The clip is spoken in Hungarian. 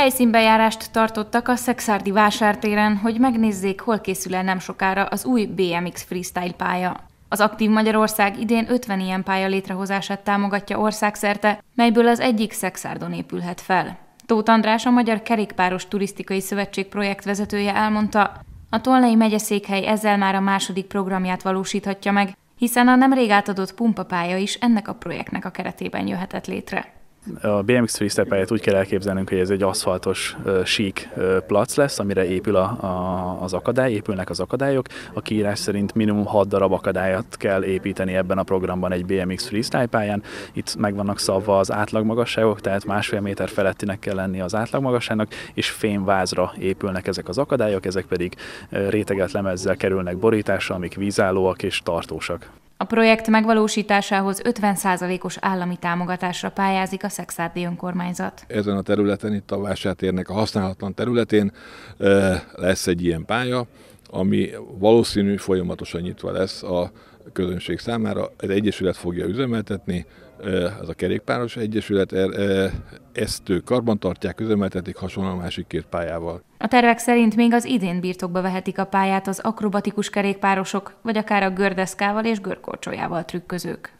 Helyszínbejárást tartottak a Szexárdi vásártéren, hogy megnézzék, hol készül el nem sokára az új BMX freestyle pálya. Az Aktív Magyarország idén 50 ilyen pálya létrehozását támogatja országszerte, melyből az egyik Szexárdon épülhet fel. Tóth András, a Magyar Kerékpáros Turisztikai Szövetség projektvezetője elmondta, a Tolnai megyeszékhely ezzel már a második programját valósíthatja meg, hiszen a nemrég átadott pumpapálya is ennek a projektnek a keretében jöhetett létre a BMX freestyle úgy kell elképzelnünk, hogy ez egy aszfaltos, sík plac lesz, amire épül a, a, az akadály, épülnek az akadályok. A kiírás szerint minimum 6 darab akadályat kell építeni ebben a programban egy BMX freestyle pályán. Itt meg vannak szabva az átlagmagasságok, tehát másfél méter felettinek kell lenni az átlagmagasságnak, és fémvázra épülnek ezek az akadályok, ezek pedig réteget lemezzel kerülnek borításra, amik vízállóak és tartósak. A projekt megvalósításához 50%-os állami támogatásra pályázik a Szexárdi önkormányzat. Ezen a területen, itt a vásátérnek a használatlan területén eh, lesz egy ilyen pálya, ami valószínű folyamatosan nyitva lesz a közönség számára. Ez egyesület fogja üzemeltetni, az a kerékpáros egyesület, e, e, ezt ők karbantartják, üzemeltetik hasonlóan a másik két pályával. A tervek szerint még az idén birtokba vehetik a pályát az akrobatikus kerékpárosok, vagy akár a gördeszkával és görkorcsolyával trükközők.